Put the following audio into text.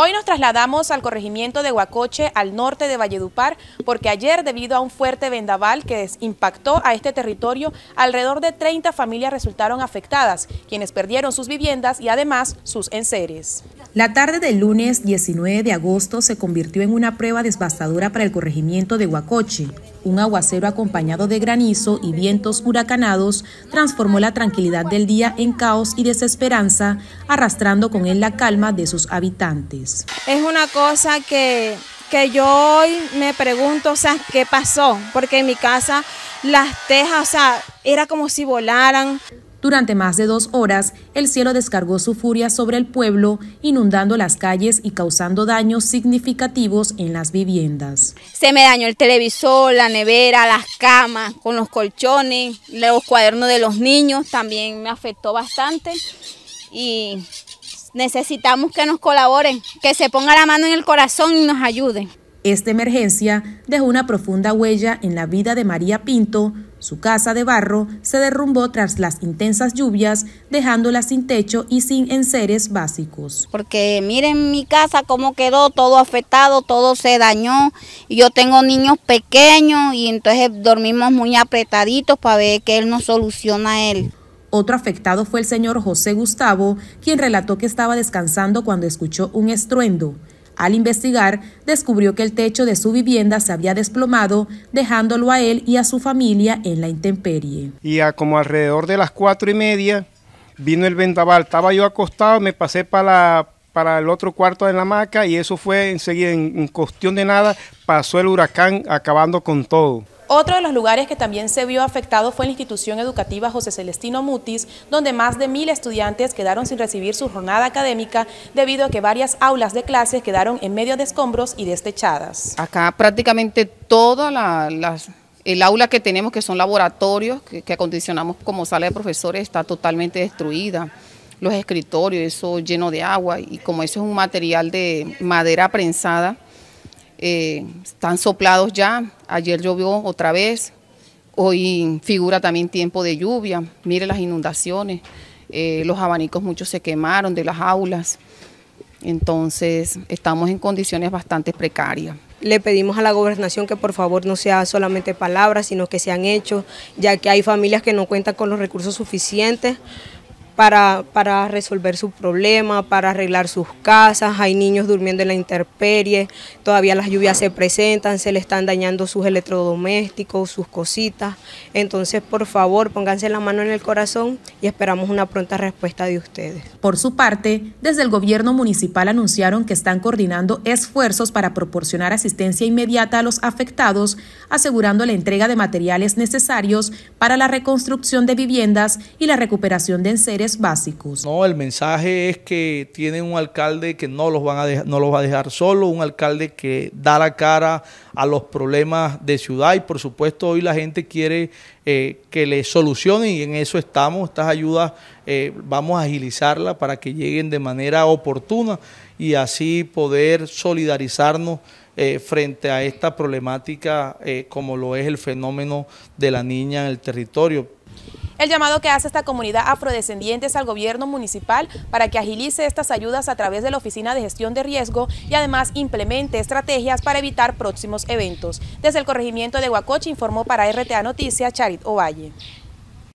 Hoy nos trasladamos al corregimiento de Huacoche, al norte de Valledupar, porque ayer, debido a un fuerte vendaval que impactó a este territorio, alrededor de 30 familias resultaron afectadas, quienes perdieron sus viviendas y además sus enseres. La tarde del lunes 19 de agosto se convirtió en una prueba devastadora para el corregimiento de Huacoche, un aguacero acompañado de granizo y vientos huracanados transformó la tranquilidad del día en caos y desesperanza, arrastrando con él la calma de sus habitantes. Es una cosa que, que yo hoy me pregunto, o sea, ¿qué pasó? Porque en mi casa las tejas, o sea, era como si volaran. Durante más de dos horas, el cielo descargó su furia sobre el pueblo, inundando las calles y causando daños significativos en las viviendas. Se me dañó el televisor, la nevera, las camas, con los colchones, los cuadernos de los niños, también me afectó bastante. Y necesitamos que nos colaboren, que se ponga la mano en el corazón y nos ayuden. Esta emergencia dejó una profunda huella en la vida de María Pinto, su casa de barro se derrumbó tras las intensas lluvias, dejándola sin techo y sin enseres básicos. Porque miren mi casa cómo quedó, todo afectado, todo se dañó. yo tengo niños pequeños y entonces dormimos muy apretaditos para ver que él nos soluciona él. Otro afectado fue el señor José Gustavo, quien relató que estaba descansando cuando escuchó un estruendo. Al investigar, descubrió que el techo de su vivienda se había desplomado, dejándolo a él y a su familia en la intemperie. Y a como alrededor de las cuatro y media vino el vendaval. Estaba yo acostado, me pasé para, la, para el otro cuarto de la hamaca y eso fue enseguida, en cuestión de nada, pasó el huracán acabando con todo. Otro de los lugares que también se vio afectado fue la institución educativa José Celestino Mutis, donde más de mil estudiantes quedaron sin recibir su jornada académica debido a que varias aulas de clases quedaron en medio de escombros y destechadas. Acá prácticamente toda la, el aula que tenemos, que son laboratorios, que, que, acondicionamos como sala de profesores, está totalmente destruida. Los escritorios, eso lleno de agua, y como eso es un material de madera prensada, eh, están soplados ya, ayer llovió otra vez, hoy figura también tiempo de lluvia, mire las inundaciones, eh, los abanicos muchos se quemaron de las aulas, entonces estamos en condiciones bastante precarias. Le pedimos a la gobernación que por favor no sea solamente palabras, sino que sean hechos, ya que hay familias que no cuentan con los recursos suficientes para, resolver su problema para arreglar sus casas, hay niños durmiendo en la intemperie, todavía las lluvias se presentan, se le están dañando sus electrodomésticos, sus cositas. Entonces, por favor, pónganse la mano en el corazón y esperamos una pronta respuesta de ustedes. Por su parte, desde el gobierno municipal anunciaron que están coordinando esfuerzos para proporcionar asistencia inmediata a los afectados, asegurando la entrega de materiales necesarios para la reconstrucción de viviendas y la recuperación de enseres básicos. No, el mensaje es que tienen un alcalde que no los, van a no los va a dejar solo, un alcalde que da la cara a los problemas de ciudad y por supuesto hoy la gente quiere eh, que le solucionen y en eso estamos, estas ayudas eh, vamos a agilizarlas para que lleguen de manera oportuna y así poder solidarizarnos eh, frente a esta problemática como lo es el fenómeno de la niña en el territorio. El llamado que hace esta comunidad afrodescendiente es al gobierno municipal para que agilice estas ayudas a través de la Oficina de Gestión de Riesgo y además implemente estrategias para evitar próximos eventos. Desde el corregimiento de Huacoche informó para RTA Noticias Charit Ovalle.